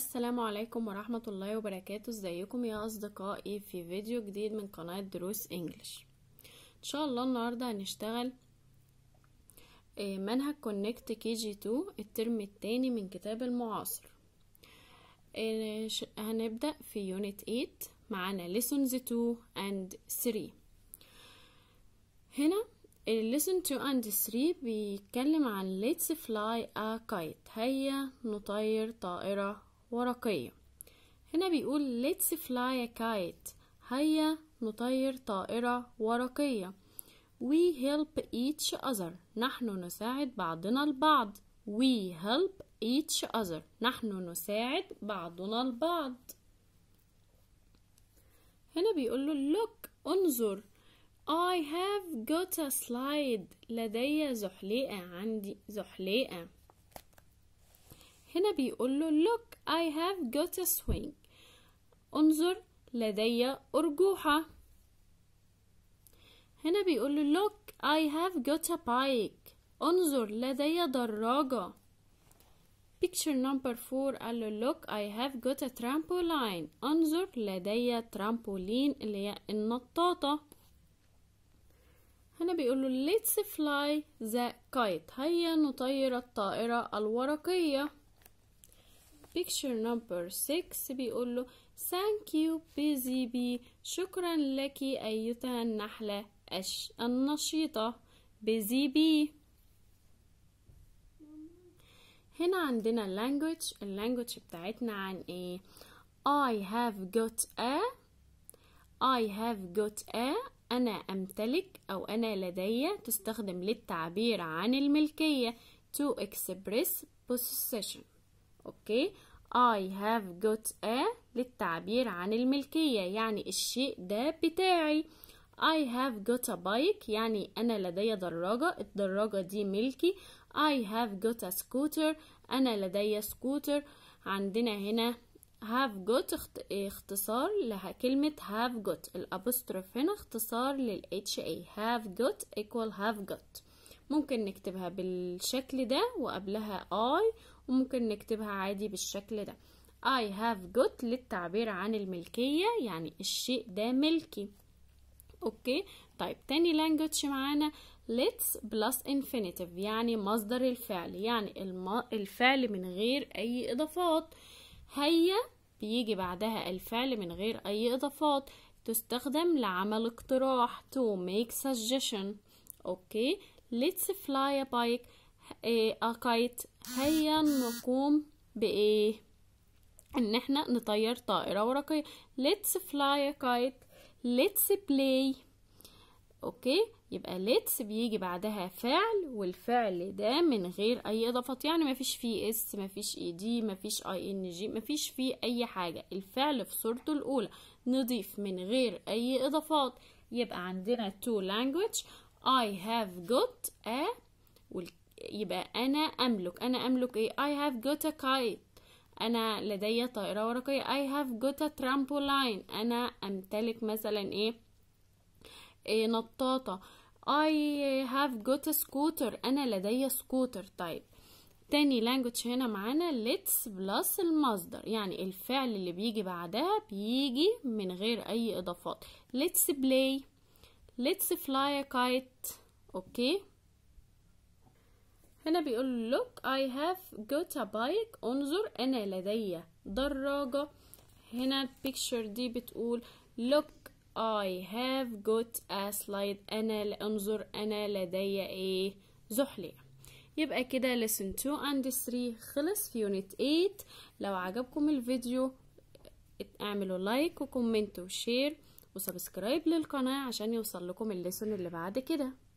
السلام عليكم ورحمة الله وبركاته ازيكم يا اصدقائي في فيديو جديد من قناة دروس انجلش ان شاء الله النهاردة هنشتغل آه، منهج كونكت كي جي تو الترم التاني من كتاب المعاصر آه، هنبدأ في يونت 8 معانا lessons 2 and 3 هنا الليسن 2 and 3 بيتكلم عن let's fly a kite هيا نطير طائرة ورقية هنا بيقول let's fly a kite هيا نطير طائرة ورقية we help each other نحن نساعد بعضنا البعض we help each other نحن نساعد بعضنا البعض هنا بيقول له look انظر I have got a slide لدي زحليقة عندي زحليقة هنا بيقول له look I have got a swing انظر لدي أرجوحة هنا بيقول له look I have got a bike انظر لدي دراجة picture number four قال له look I have got a trampoline انظر لدي ترامبولين اللي هي النطاطة هنا بيقول له let's fly the kite هيا نطير الطائرة الورقية picture number 6 بيقول له thank you busy bee شكرا لك أيتها النحلة أش النشيطة busy bee هنا عندنا language language بتاعتنا عن ايه I have got a I have got a أنا أمتلك أو أنا لدي تستخدم للتعبير عن الملكية to express possession اوكي I have got a للتعبير عن الملكية يعني الشيء ده بتاعي I have got a bike يعني أنا لدي دراجة الدراجة دي ملكي I have got a scooter أنا لدي سكوتر عندنا هنا have got اختصار لكلمة have got الأبوستروف هنا اختصار لل HA have got equal have got ممكن نكتبها بالشكل ده وقبلها I وممكن نكتبها عادي بالشكل ده I have got للتعبير عن الملكية يعني الشيء ده ملكي اوكي طيب تاني language معانا let's plus infinitive يعني مصدر الفعل يعني الم... الفعل من غير اي اضافات هيا بيجي بعدها الفعل من غير اي اضافات تستخدم لعمل اقتراح to make suggestion اوكي let's fly a bike a kite هيا نقوم بإيه إن إحنا نطير طائرة ورقية let's fly a kite let's play أوكي يبقى let's بيجي بعدها فعل والفعل ده من غير أي إضافات يعني مفيش فيه اس مفيش اي دي مفيش اي ان جي مفيش فيه أي حاجة الفعل في صورته الأولى نضيف من غير أي إضافات يبقى عندنا two language I have got a يبقى أنا أملك أنا أملك إيه I have got a kite أنا لدي طائرة ورقية I have got a trampoline أنا أمتلك مثلا إيه, إيه نطاطة I have got a scooter أنا لدي سكوتر طيب تاني language هنا معانا let's plus المصدر يعني الفعل اللي بيجي بعدها بيجي من غير أي إضافات let's play let's fly a kite اوكي هنا بيقول look I have got a bike انظر انا لدي دراجة هنا picture دي بتقول look I have got a slide انا انظر انا لدي ايه زحلية يبقى كده lesson 2 and 3 خلص في unit 8 لو عجبكم الفيديو اعملوا لايك وكومنت وشير وسبسكرايب للقناة عشان يوصل لكم الليسون اللي بعد كده